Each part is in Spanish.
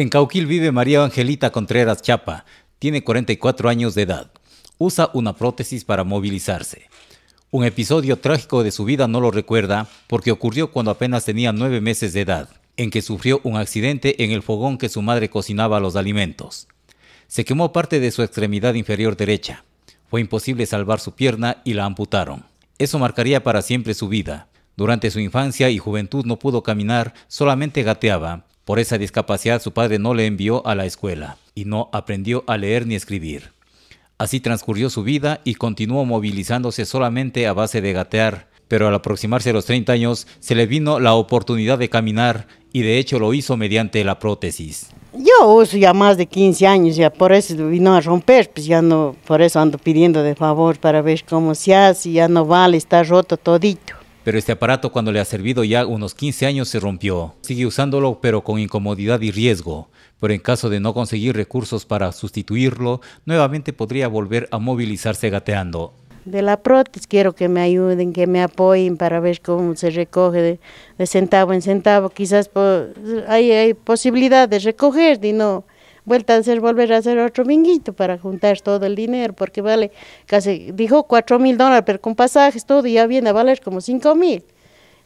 En Cauquil vive María Angelita Contreras Chapa. Tiene 44 años de edad. Usa una prótesis para movilizarse. Un episodio trágico de su vida no lo recuerda porque ocurrió cuando apenas tenía nueve meses de edad, en que sufrió un accidente en el fogón que su madre cocinaba los alimentos. Se quemó parte de su extremidad inferior derecha. Fue imposible salvar su pierna y la amputaron. Eso marcaría para siempre su vida. Durante su infancia y juventud no pudo caminar, solamente gateaba por esa discapacidad su padre no le envió a la escuela y no aprendió a leer ni escribir. Así transcurrió su vida y continuó movilizándose solamente a base de gatear, pero al aproximarse a los 30 años se le vino la oportunidad de caminar y de hecho lo hizo mediante la prótesis. Yo uso ya más de 15 años, ya por eso vino a romper, pues ya no, por eso ando pidiendo de favor para ver cómo se hace, ya no vale, está roto todito pero este aparato cuando le ha servido ya unos 15 años se rompió. Sigue usándolo pero con incomodidad y riesgo, pero en caso de no conseguir recursos para sustituirlo, nuevamente podría volver a movilizarse gateando. De la prótesis quiero que me ayuden, que me apoyen para ver cómo se recoge de, centavo en centavo. Quizás hay, hay posibilidad de recoger, y no vuelta a hacer, volver a hacer otro minguito para juntar todo el dinero, porque vale casi, dijo cuatro mil dólares, pero con pasajes, todo, ya viene a valer como cinco mil.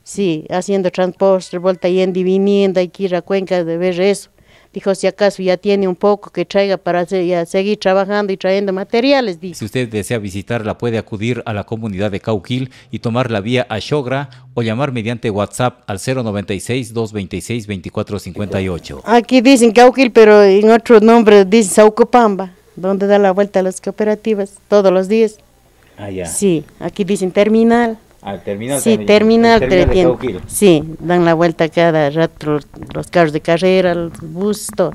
Sí, haciendo transporte, vuelta y viniendo, hay que ir a Cuenca de ver eso. Dijo, si acaso ya tiene un poco que traiga para seguir trabajando y trayendo materiales. dice. Si usted desea visitarla, puede acudir a la comunidad de Cauquil y tomar la vía a Shogra o llamar mediante WhatsApp al 096-226-2458. Aquí dicen Cauquil, pero en otro nombre dicen Saucopamba, donde da la vuelta a las cooperativas todos los días. Ah, ya. Sí, aquí dicen terminal. Al ah, terminal sí, terminan terminal, terminal Sí, dan la vuelta cada rato los carros de carrera, el bus, todo.